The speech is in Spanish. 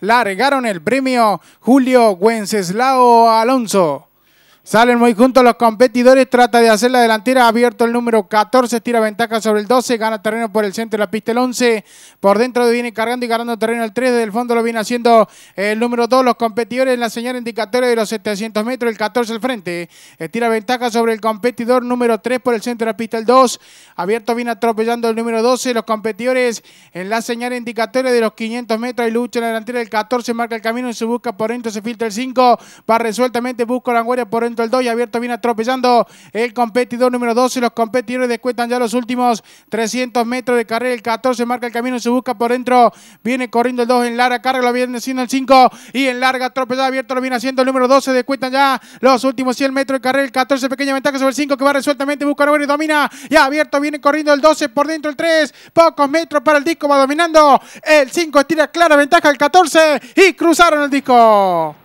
largaron el premio Julio Wenceslao Alonso. Salen muy juntos los competidores, trata de hacer la delantera, abierto el número 14, tira ventaja sobre el 12, gana terreno por el centro de la pista el 11, por dentro viene cargando y ganando terreno el 3, desde el fondo lo viene haciendo el número 2, los competidores, en la señal indicatoria de los 700 metros, el 14 al frente, tira ventaja sobre el competidor número 3 por el centro de la pista el 2, abierto viene atropellando el número 12, los competidores en la señal indicatoria de los 500 metros y lucha en la delantera, el 14 marca el camino en se busca por dentro, se filtra el 5, va resueltamente, busca la por dentro el 2 y abierto viene atropellando el competidor número 12. Los competidores descuentan ya los últimos 300 metros de carrera. El 14 marca el camino, se busca por dentro. Viene corriendo el 2 en larga carga, lo viene haciendo el 5 y en larga atropellada abierto lo viene haciendo el número 12. Descuentan ya los últimos 100 metros de carrera. El 14 pequeña ventaja sobre el 5 que va resueltamente, busca número y domina. Y abierto viene corriendo el 12 por dentro el 3. Pocos metros para el disco, va dominando. El 5 tira clara ventaja al 14 y cruzaron el disco.